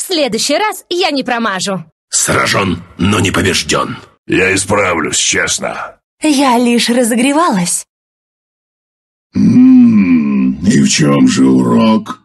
В следующий раз я не промажу. Сражен, но не побежден. Я исправлюсь, честно. Я лишь разогревалась. М ммм, и в чем же урок?